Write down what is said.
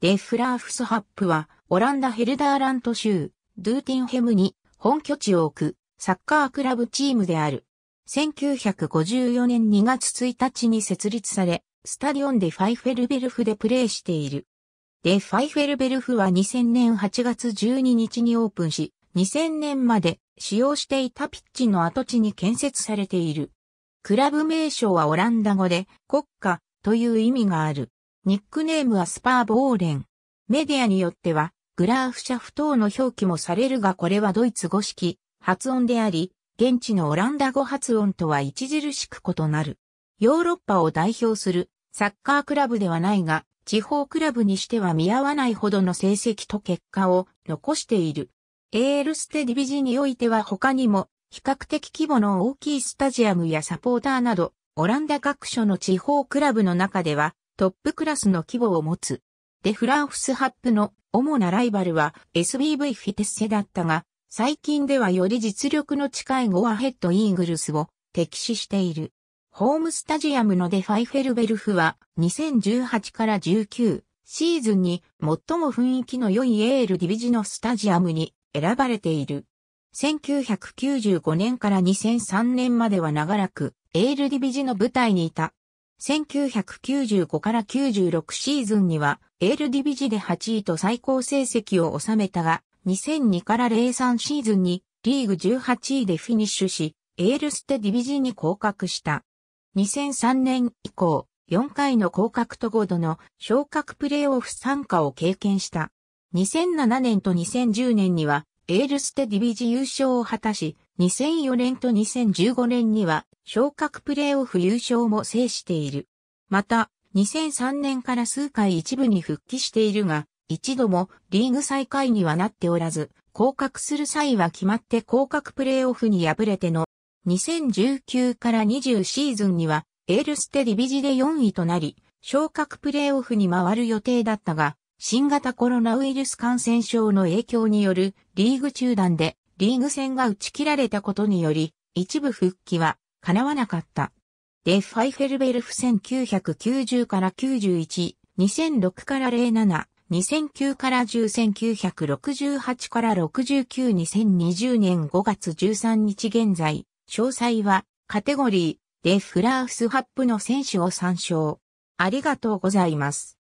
デフラーフスハップは、オランダヘルダーラント州、ドゥーティンヘムに本拠地を置くサッカークラブチームである。1954年2月1日に設立され、スタディオンでファイフェルベルフでプレーしている。で、ファイフェルベルフは2000年8月12日にオープンし、2000年まで使用していたピッチの跡地に建設されている。クラブ名称はオランダ語で国家という意味がある。ニックネームはスパー・ボーレン。メディアによっては、グラーフシャフ等の表記もされるがこれはドイツ語式、発音であり、現地のオランダ語発音とは著しく異なる。ヨーロッパを代表するサッカークラブではないが、地方クラブにしては見合わないほどの成績と結果を残している。エールステディビジにおいては他にも、比較的規模の大きいスタジアムやサポーターなど、オランダ各所の地方クラブの中では、トップクラスの規模を持つ。デフランフスハップの主なライバルは SBV フィテッセだったが、最近ではより実力の近いゴアヘッドイーグルスを敵視している。ホームスタジアムのデファイフェルベルフは2018から19シーズンに最も雰囲気の良いエールディビジのスタジアムに選ばれている。1995年から2003年までは長らくエールディビジの舞台にいた1995から96シーズンには、エールディビジで8位と最高成績を収めたが、2002から03シーズンにリーグ18位でフィニッシュし、エールステディビジに降格した。2003年以降、4回の降格と5度の昇格プレーオフ参加を経験した。2007年と2010年には、エールステディビジ優勝を果たし、2004年と2015年には昇格プレーオフ優勝も制している。また、2003年から数回一部に復帰しているが、一度もリーグ最下位にはなっておらず、降格する際は決まって降格プレーオフに敗れての2019から20シーズンにはエールステディビジで4位となり、昇格プレーオフに回る予定だったが、新型コロナウイルス感染症の影響によるリーグ中断でリーグ戦が打ち切られたことにより、一部復帰は叶わなかった。デ・ファイフェルベルフ1990から91、2006から07、2009から10、1968から69、2020年5月13日現在、詳細はカテゴリー、デ・フラースハップの選手を参照。ありがとうございます。